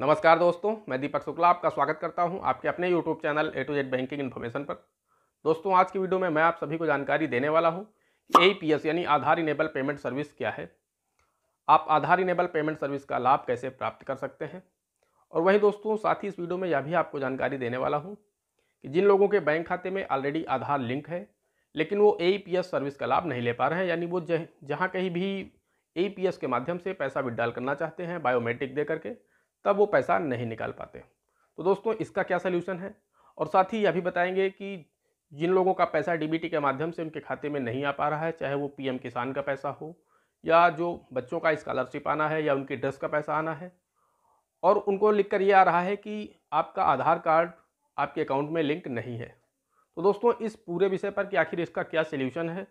नमस्कार दोस्तों मैं दीपक शुक्ला आपका स्वागत करता हूं आपके अपने YouTube channel A to Z banking information पर दोस्तों आज की वीडियो में मैं आप सभी को जानकारी देने वाला हूं कि ए यानी आधार इनेबल पेमेंट सर्विस क्या है आप आधार इनेबल पेमेंट सर्विस का लाभ कैसे प्राप्त कर सकते हैं और वहीं दोस्तों साथ ही इस वीडियो में यह भी आपको जानकारी देने वाला हूँ कि जिन लोगों के बैंक खाते में ऑलरेडी आधार लिंक है लेकिन वो ए सर्विस का लाभ नहीं ले पा रहे हैं यानी वो जहाँ कहीं भी ए के माध्यम से पैसा विड्रॉल करना चाहते हैं बायोमेट्रिक दे करके तब वो पैसा नहीं निकाल पाते तो दोस्तों इसका क्या सलूशन है और साथ ही यह भी बताएंगे कि जिन लोगों का पैसा डीबीटी के माध्यम से उनके खाते में नहीं आ पा रहा है चाहे वो पीएम किसान का पैसा हो या जो बच्चों का स्कॉलरशिप आना है या उनकी ड्रेस का पैसा आना है और उनको लिख कर ये आ रहा है कि आपका आधार कार्ड आपके अकाउंट में लिंक नहीं है तो दोस्तों इस पूरे विषय पर कि आखिर इसका क्या सोल्यूशन है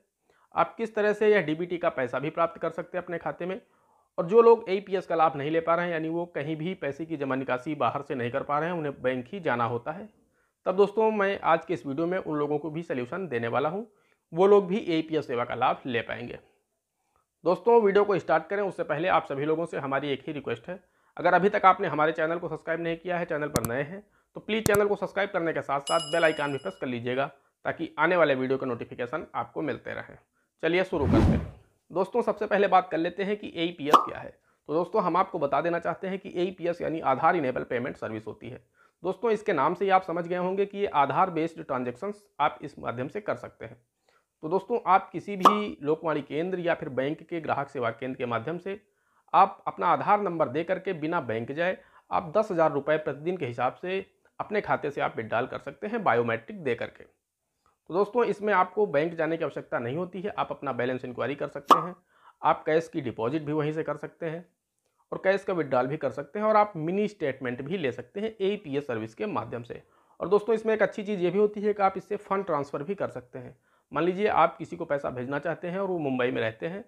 आप किस तरह से यह डी का पैसा भी प्राप्त कर सकते हैं अपने खाते में और जो लोग ए का लाभ नहीं ले पा रहे हैं यानी वो कहीं भी पैसे की जमा निकासी बाहर से नहीं कर पा रहे हैं उन्हें बैंक ही जाना होता है तब दोस्तों मैं आज के इस वीडियो में उन लोगों को भी सल्यूशन देने वाला हूँ वो लोग भी ए सेवा का लाभ ले पाएंगे दोस्तों वीडियो को स्टार्ट करें उससे पहले आप सभी लोगों से हमारी एक ही रिक्वेस्ट है अगर अभी तक आपने हमारे चैनल को सब्सक्राइब नहीं किया है चैनल पर नए हैं तो प्लीज़ चैनल को सब्सक्राइब करने के साथ साथ बेल आइकान भी प्रेस कर लीजिएगा ताकि आने वाले वीडियो का नोटिफिकेशन आपको मिलते रहें चलिए शुरू करते हैं दोस्तों सबसे पहले बात कर लेते हैं कि ए क्या है तो दोस्तों हम आपको बता देना चाहते हैं कि ए यानी आधार इनेबल पेमेंट सर्विस होती है दोस्तों इसके नाम से ही आप समझ गए होंगे कि ये आधार बेस्ड ट्रांजेक्शन्स आप इस माध्यम से कर सकते हैं तो दोस्तों आप किसी भी लोकवाणी केंद्र या फिर बैंक के ग्राहक सेवा केंद्र के माध्यम से आप अपना आधार नंबर दे करके बिना बैंक जाए आप दस हज़ार रुपये प्रतिदिन के हिसाब से अपने खाते से आप विड्राल कर सकते हैं बायोमेट्रिक दे करके तो दोस्तों इसमें आपको बैंक जाने की आवश्यकता नहीं होती है आप अपना बैलेंस इंक्वायरी कर सकते हैं आप कैश की डिपॉजिट भी वहीं से कर सकते हैं और कैश का विड्रॉल भी कर सकते हैं और आप मिनी स्टेटमेंट भी ले सकते हैं ए सर्विस के माध्यम से और दोस्तों इसमें एक अच्छी चीज़ ये भी होती है कि आप इससे फ़ंड ट्रांसफ़र भी कर सकते हैं मान लीजिए आप किसी को पैसा भेजना चाहते हैं और वो मुंबई में रहते हैं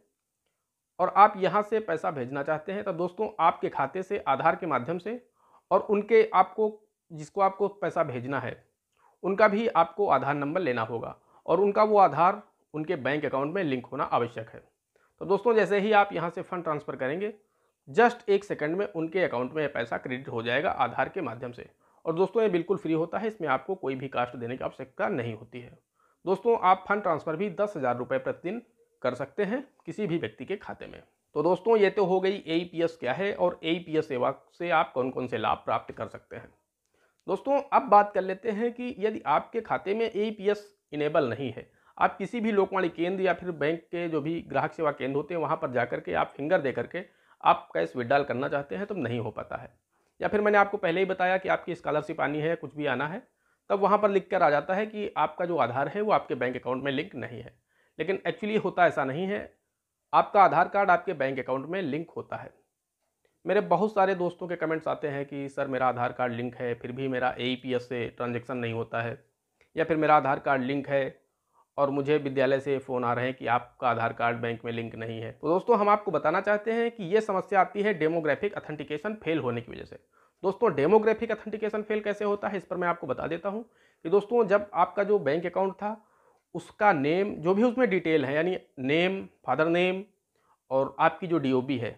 और आप यहाँ से पैसा भेजना चाहते हैं तो दोस्तों आपके खाते से आधार के माध्यम से और उनके आपको जिसको आपको पैसा भेजना है उनका भी आपको आधार नंबर लेना होगा और उनका वो आधार उनके बैंक अकाउंट में लिंक होना आवश्यक है तो दोस्तों जैसे ही आप यहाँ से फंड ट्रांसफ़र करेंगे जस्ट एक सेकंड में उनके अकाउंट में पैसा क्रेडिट हो जाएगा आधार के माध्यम से और दोस्तों ये बिल्कुल फ्री होता है इसमें आपको कोई भी कास्ट देने की आवश्यकता नहीं होती है दोस्तों आप फंड ट्रांसफ़र भी दस हज़ार रुपये प्रतिदिन कर सकते हैं किसी भी व्यक्ति के खाते में तो दोस्तों ये तो हो गई ए क्या है और ए सेवा से आप कौन कौन से लाभ प्राप्त कर सकते हैं दोस्तों अब बात कर लेते हैं कि यदि आपके खाते में ए इनेबल नहीं है आप किसी भी लोकवाणी केंद्र या फिर बैंक के जो भी ग्राहक सेवा केंद्र होते हैं वहाँ पर जा के आप फिंगर दे करके आप कैश विड्रॉल करना चाहते हैं तो नहीं हो पाता है या फिर मैंने आपको पहले ही बताया कि आपकी स्कॉलरशिप आनी है कुछ भी आना है तब वहाँ पर लिख कर आ जाता है कि आपका जो आधार है वो आपके बैंक अकाउंट में लिंक नहीं है लेकिन एक्चुअली होता ऐसा नहीं है आपका आधार कार्ड आपके बैंक अकाउंट में लिंक होता है मेरे बहुत सारे दोस्तों के कमेंट्स आते हैं कि सर मेरा आधार कार्ड लिंक है फिर भी मेरा ए e से ट्रांजेक्शन नहीं होता है या फिर मेरा आधार कार्ड लिंक है और मुझे विद्यालय से फ़ोन आ रहे हैं कि आपका आधार कार्ड बैंक में लिंक नहीं है तो दोस्तों हम आपको बताना चाहते हैं कि ये समस्या आती है डेमोग्राफिक अथेंटिकेशन फेल होने की वजह से दोस्तों डेमोग्राफिक अथेंटिकेशन फेल कैसे होता है इस पर मैं आपको बता देता हूँ कि दोस्तों जब आपका जो बैंक अकाउंट था उसका नेम जो भी उसमें डिटेल है यानी नेम फादर नेम और आपकी जो डी है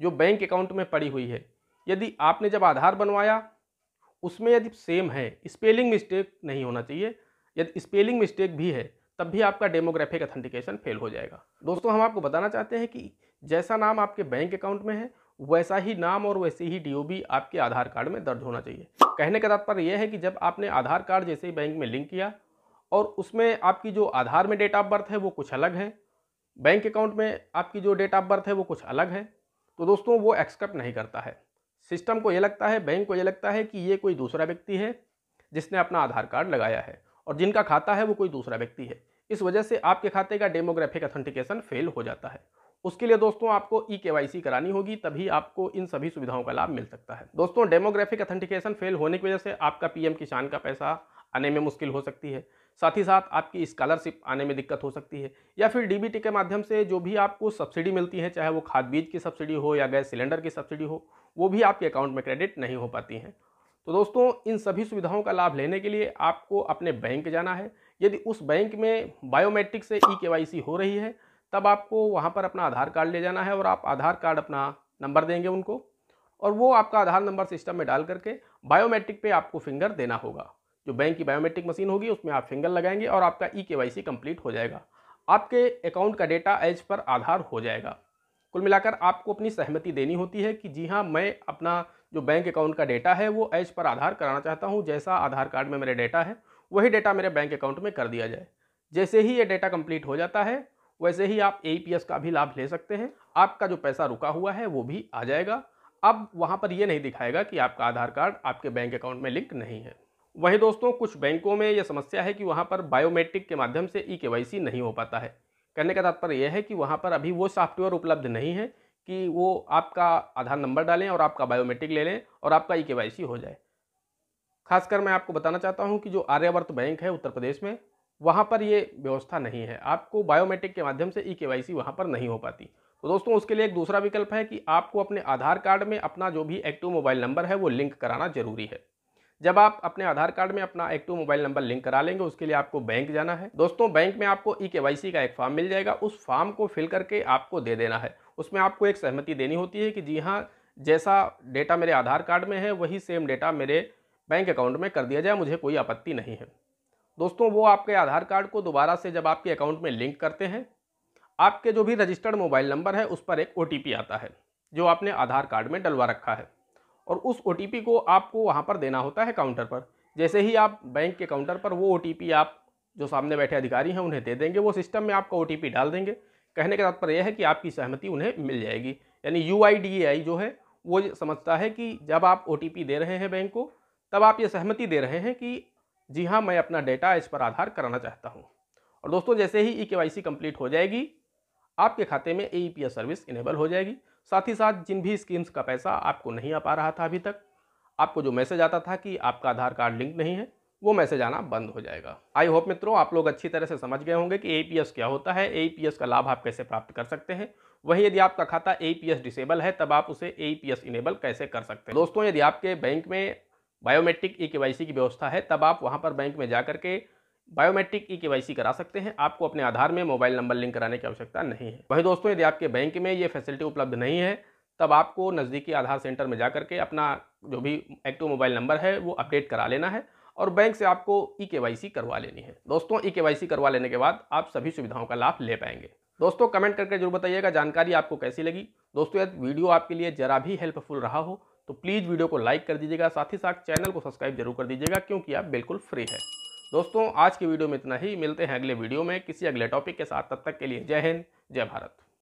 जो बैंक अकाउंट में पड़ी हुई है यदि आपने जब आधार बनवाया उसमें यदि सेम है स्पेलिंग मिस्टेक नहीं होना चाहिए यदि स्पेलिंग मिस्टेक भी है तब भी आपका डेमोग्राफिक अथेंटिकेशन फेल हो जाएगा दोस्तों हम आपको बताना चाहते हैं कि जैसा नाम आपके बैंक अकाउंट में है वैसा ही नाम और वैसे ही डी आपके आधार कार्ड में दर्ज होना चाहिए कहने का तात्पर्य यह है कि जब आपने आधार कार्ड जैसे ही बैंक में लिंक किया और उसमें आपकी जो आधार में डेट ऑफ बर्थ है वो कुछ अलग है बैंक अकाउंट में आपकी जो डेट ऑफ बर्थ है वो कुछ अलग है तो दोस्तों वो एक्सेप्ट नहीं करता है सिस्टम को ये लगता है बैंक को ये लगता है कि ये कोई दूसरा व्यक्ति है जिसने अपना आधार कार्ड लगाया है और जिनका खाता है वो कोई दूसरा व्यक्ति है इस वजह से आपके खाते का डेमोग्राफिक अथेंटिकेशन फेल हो जाता है उसके लिए दोस्तों आपको ई के करानी होगी तभी आपको इन सभी सुविधाओं का लाभ मिल सकता है दोस्तों डेमोग्राफिक अथेंटिकेशन फेल होने की वजह से आपका पीएम किसान का पैसा आने में मुश्किल हो सकती है साथ ही साथ आपकी स्कॉलरशिप आने में दिक्कत हो सकती है या फिर डीबीटी के माध्यम से जो भी आपको सब्सिडी मिलती है चाहे वो खाद बीज की सब्सिडी हो या गैस सिलेंडर की सब्सिडी हो वो भी आपके अकाउंट में क्रेडिट नहीं हो पाती हैं तो दोस्तों इन सभी सुविधाओं का लाभ लेने के लिए आपको अपने बैंक जाना है यदि उस बैंक में बायोमेट्रिक से ई e के हो रही है तब आपको वहाँ पर अपना आधार कार्ड ले जाना है और आप आधार कार्ड अपना नंबर देंगे उनको और वो आपका आधार नंबर सिस्टम में डाल करके बायोमेट्रिक पे आपको फिंगर देना होगा जो बैंक की बायोमेट्रिक मशीन होगी उसमें आप फिंगर लगाएंगे और आपका ई के कंप्लीट हो जाएगा आपके अकाउंट का डेटा एज पर आधार हो जाएगा कुल मिलाकर आपको अपनी सहमति देनी होती है कि जी हाँ मैं अपना जो बैंक अकाउंट का डेटा है वो एज पर आधार कराना चाहता हूँ जैसा आधार कार्ड में मेरे डेटा है वही डेटा मेरे बैंक अकाउंट में कर दिया जाए जैसे ही ये डेटा कंप्लीट हो जाता है वैसे ही आप ए का भी लाभ ले सकते हैं आपका जो पैसा रुका हुआ है वो भी आ जाएगा अब वहाँ पर ये नहीं दिखाएगा कि आपका आधार कार्ड आपके बैंक अकाउंट में लिंक नहीं है वहीं दोस्तों कुछ बैंकों में यह समस्या है कि वहाँ पर बायोमेट्रिक के माध्यम से ई के नहीं हो पाता है कहने का तात्पर्य यह है कि वहाँ पर अभी वो सॉफ्टवेयर उपलब्ध नहीं है कि वो आपका आधार नंबर डालें और आपका बायोमेट्रिक ले लें और आपका ई के हो जाए खासकर मैं आपको बताना चाहता हूँ कि जो आर्यावर्त बैंक है उत्तर प्रदेश में वहाँ पर ये व्यवस्था नहीं है आपको बायोमेट्रिक के माध्यम से ई के वाई पर नहीं हो पाती तो दोस्तों उसके लिए एक दूसरा विकल्प है कि आपको अपने आधार कार्ड में अपना जो भी एक्टिव मोबाइल नंबर है वो लिंक कराना जरूरी है जब आप अपने आधार कार्ड में अपना एक्टिव मोबाइल नंबर लिंक करा लेंगे उसके लिए आपको बैंक जाना है दोस्तों बैंक में आपको ई के का एक फॉर्म मिल जाएगा उस फॉर्म को फिल करके आपको दे देना है उसमें आपको एक सहमति देनी होती है कि जी हाँ जैसा डेटा मेरे आधार कार्ड में है वही सेम डेटा मेरे बैंक अकाउंट में कर दिया जाए मुझे कोई आपत्ति नहीं है दोस्तों वो आपके आधार कार्ड को दोबारा से जब आपके अकाउंट में लिंक करते हैं आपके जो भी रजिस्टर्ड मोबाइल नंबर है उस पर एक ओ आता है जो आपने आधार कार्ड में डलवा रखा है और उस ओ को आपको वहाँ पर देना होता है काउंटर पर जैसे ही आप बैंक के काउंटर पर वो ओ आप जो सामने बैठे अधिकारी हैं उन्हें दे देंगे वो सिस्टम में आपका ओ डाल देंगे कहने का तात्पर्य यह है कि आपकी सहमति उन्हें मिल जाएगी यानी यू जो है वो समझता है कि जब आप ओ दे रहे हैं बैंक को तब आप ये सहमति दे रहे हैं कि जी हाँ मैं अपना डेटा इस पर आधार कराना चाहता हूँ और दोस्तों जैसे ही ई के कंप्लीट हो जाएगी आपके खाते में ए सर्विस इनेबल हो जाएगी साथ ही साथ जिन भी स्कीम्स का पैसा आपको नहीं आ पा रहा था अभी तक आपको जो मैसेज आता था कि आपका आधार कार्ड लिंक नहीं है वो मैसेज आना बंद हो जाएगा आई होप मित्रों आप लोग अच्छी तरह से समझ गए होंगे कि ए e क्या होता है ए e का लाभ आप कैसे प्राप्त कर सकते हैं वहीं यदि आपका खाता ए डिसेबल e है तब आप उसे ए इनेबल कैसे कर सकते हैं दोस्तों यदि आपके बैंक में बायोमेट्रिक ई की व्यवस्था है तब आप वहाँ पर बैंक में जा के बायोमेट्रिक ई के करा सकते हैं आपको अपने आधार में मोबाइल नंबर लिंक कराने की आवश्यकता नहीं है वही दोस्तों यदि आपके बैंक में ये फैसिलिटी उपलब्ध नहीं है तब आपको नज़दीकी आधार सेंटर में जा करके अपना जो भी एक्टिव मोबाइल नंबर है वो अपडेट करा लेना है और बैंक से आपको ई के करवा लेनी है दोस्तों ई के करवा लेने के बाद आप सभी सुविधाओं का लाभ ले पाएंगे दोस्तों कमेंट करके जरूर बताइएगा जानकारी आपको कैसी लगी दोस्तों यदि वीडियो आपके लिए जरा भी हेल्पफुल रहा हो तो प्लीज़ वीडियो को लाइक कर दीजिएगा साथ ही साथ चैनल को सब्सक्राइब जरूर कर दीजिएगा क्योंकि आप बिल्कुल फ्री है दोस्तों आज की वीडियो में इतना ही मिलते हैं अगले वीडियो में किसी अगले टॉपिक के साथ तब तक के लिए जय हिंद जय भारत